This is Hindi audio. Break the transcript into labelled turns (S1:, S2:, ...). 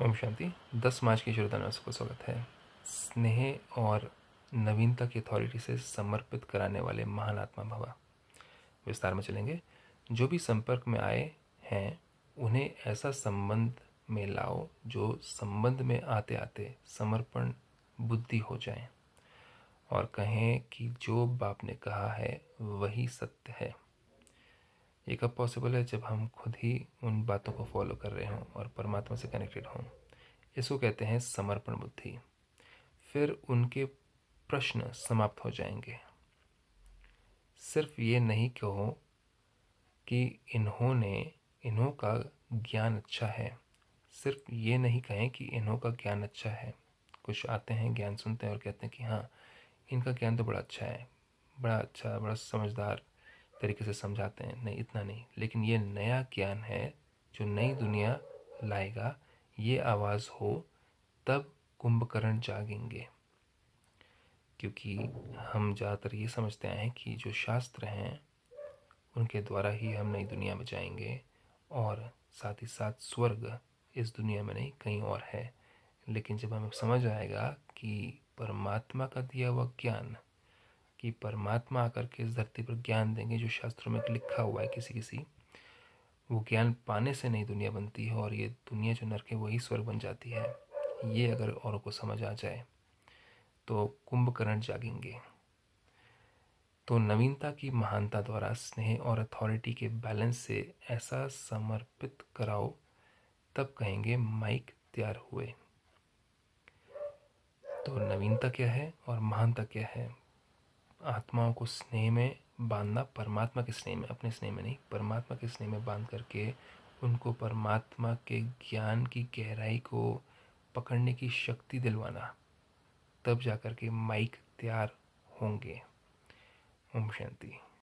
S1: ओम शांति दस मार्च शुरुआत श्रोता को स्वागत है स्नेह और नवीनता की अथॉरिटी से समर्पित कराने वाले महान आत्मा भवा विस्तार में चलेंगे जो भी संपर्क में आए हैं उन्हें ऐसा संबंध में लाओ जो संबंध में आते आते समर्पण बुद्धि हो जाए और कहें कि जो बाप ने कहा है वही सत्य है ये कब पॉसिबल है जब हम खुद ही उन बातों को फॉलो कर रहे हों और परमात्मा से कनेक्टेड हों इसको कहते हैं समर्पण बुद्धि फिर उनके प्रश्न समाप्त हो जाएंगे सिर्फ ये नहीं कहो कि इन्होंने इन्हों का ज्ञान अच्छा है सिर्फ ये नहीं कहें कि इन्हों का ज्ञान अच्छा है कुछ आते हैं ज्ञान सुनते हैं और कहते हैं कि हाँ इनका ज्ञान तो बड़ा अच्छा है बड़ा अच्छा बड़ा समझदार तरीके से समझाते हैं नहीं इतना नहीं लेकिन ये नया ज्ञान है जो नई दुनिया लाएगा ये आवाज़ हो तब कुंभकर्ण जागेंगे क्योंकि हम ज़्यादातर ये समझते आए हैं कि जो शास्त्र हैं उनके द्वारा ही हम नई दुनिया में जाएंगे और साथ ही साथ स्वर्ग इस दुनिया में नहीं कहीं और है लेकिन जब हमें समझ आएगा कि परमात्मा का दिया हुआ ज्ञान कि परमात्मा आकर के इस धरती पर ज्ञान देंगे जो शास्त्रों में लिखा हुआ है किसी किसी वो ज्ञान पाने से नहीं दुनिया बनती है और ये दुनिया जो नरक है वही स्वर्ग बन जाती है ये अगर औरों को समझ आ जाए तो कुंभकर्ण जागेंगे तो नवीनता की महानता द्वारा स्नेह और अथॉरिटी के बैलेंस से ऐसा समर्पित कराओ तब कहेंगे माइक तैयार हुए तो नवीनता क्या है और महानता क्या है आत्माओं को स्नेह में बांधना परमात्मा के स्नेह में अपने स्नेह में नहीं परमात्मा के स्नेह में बांध करके उनको परमात्मा के ज्ञान की गहराई को पकड़ने की शक्ति दिलवाना तब जा कर के माइक तैयार होंगे ओम शांति